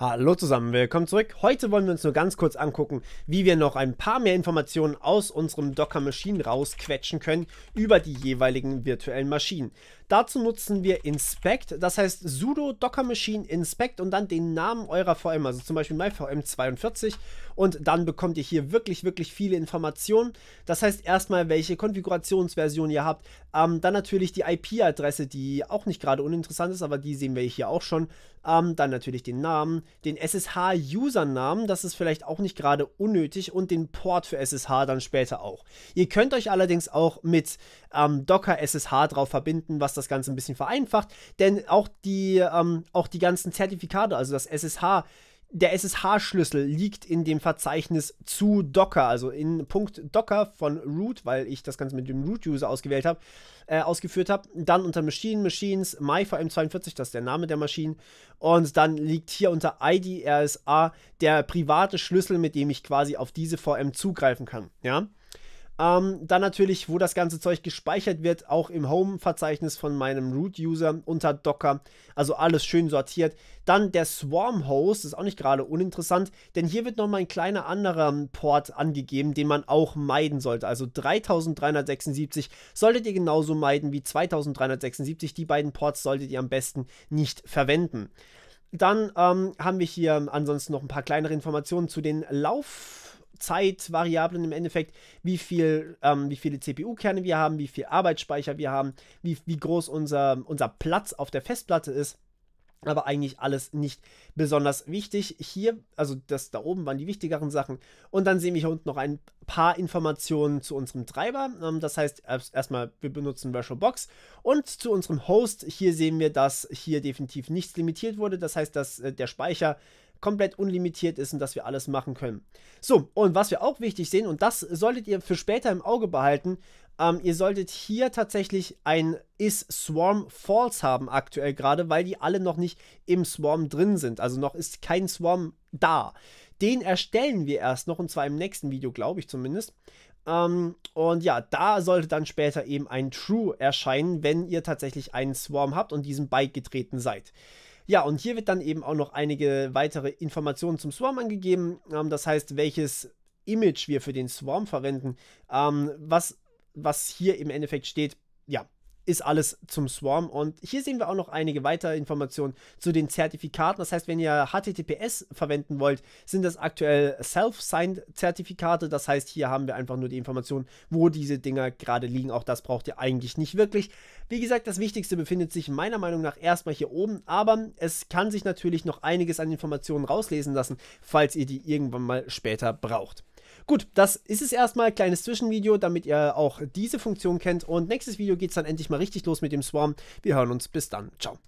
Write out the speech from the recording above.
Hallo zusammen, willkommen zurück. Heute wollen wir uns nur ganz kurz angucken, wie wir noch ein paar mehr Informationen aus unserem Docker Machine rausquetschen können über die jeweiligen virtuellen Maschinen. Dazu nutzen wir inspect, das heißt sudo docker machine inspect und dann den Namen eurer VM, also zum Beispiel myvm42 und dann bekommt ihr hier wirklich, wirklich viele Informationen. Das heißt erstmal, welche Konfigurationsversion ihr habt, ähm, dann natürlich die IP-Adresse, die auch nicht gerade uninteressant ist, aber die sehen wir hier auch schon, ähm, dann natürlich den Namen, den SSH-Usernamen, das ist vielleicht auch nicht gerade unnötig, und den Port für SSH dann später auch. Ihr könnt euch allerdings auch mit ähm, Docker SSH drauf verbinden, was das Ganze ein bisschen vereinfacht, denn auch die, ähm, auch die ganzen Zertifikate, also das SSH, der SSH-Schlüssel liegt in dem Verzeichnis zu Docker, also in Punkt Docker von Root, weil ich das Ganze mit dem Root-User ausgewählt habe, äh, ausgeführt habe. Dann unter Machine, Machines, MyVM42, das ist der Name der Maschine. Und dann liegt hier unter IDRSA der private Schlüssel, mit dem ich quasi auf diese VM zugreifen kann. Ja. Ähm, dann natürlich, wo das ganze Zeug gespeichert wird, auch im Home-Verzeichnis von meinem Root-User unter Docker. Also alles schön sortiert. Dann der Swarm-Host, ist auch nicht gerade uninteressant, denn hier wird nochmal ein kleiner anderer ähm, Port angegeben, den man auch meiden sollte. Also 3376 solltet ihr genauso meiden wie 2376. Die beiden Ports solltet ihr am besten nicht verwenden. Dann ähm, haben wir hier ansonsten noch ein paar kleinere Informationen zu den Lauf- Zeitvariablen im Endeffekt, wie, viel, ähm, wie viele CPU-Kerne wir haben, wie viel Arbeitsspeicher wir haben, wie, wie groß unser, unser Platz auf der Festplatte ist aber eigentlich alles nicht besonders wichtig. Hier, also das da oben waren die wichtigeren Sachen. Und dann sehen wir hier unten noch ein paar Informationen zu unserem Treiber. Ähm, das heißt, erstmal, wir benutzen VirtualBox. Und zu unserem Host, hier sehen wir, dass hier definitiv nichts limitiert wurde. Das heißt, dass äh, der Speicher komplett unlimitiert ist und dass wir alles machen können. So, und was wir auch wichtig sehen, und das solltet ihr für später im Auge behalten, ähm, ihr solltet hier tatsächlich ein Is Swarm False haben aktuell gerade, weil die alle noch nicht im Swarm drin sind. Also noch ist kein Swarm da. Den erstellen wir erst noch, und zwar im nächsten Video, glaube ich zumindest. Ähm, und ja, da sollte dann später eben ein True erscheinen, wenn ihr tatsächlich einen Swarm habt und diesen Bike getreten seid. Ja, und hier wird dann eben auch noch einige weitere Informationen zum Swarm angegeben. Ähm, das heißt, welches Image wir für den Swarm verwenden. Ähm, was, was hier im Endeffekt steht, ist alles zum Swarm. Und hier sehen wir auch noch einige weitere Informationen zu den Zertifikaten. Das heißt, wenn ihr HTTPS verwenden wollt, sind das aktuell Self-Signed Zertifikate. Das heißt, hier haben wir einfach nur die Information, wo diese Dinger gerade liegen. Auch das braucht ihr eigentlich nicht wirklich. Wie gesagt, das Wichtigste befindet sich meiner Meinung nach erstmal hier oben, aber es kann sich natürlich noch einiges an Informationen rauslesen lassen, falls ihr die irgendwann mal später braucht. Gut, das ist es erstmal. Kleines Zwischenvideo, damit ihr auch diese Funktion kennt. Und nächstes Video geht es dann endlich mal richtig los mit dem Swarm. Wir hören uns. Bis dann. Ciao.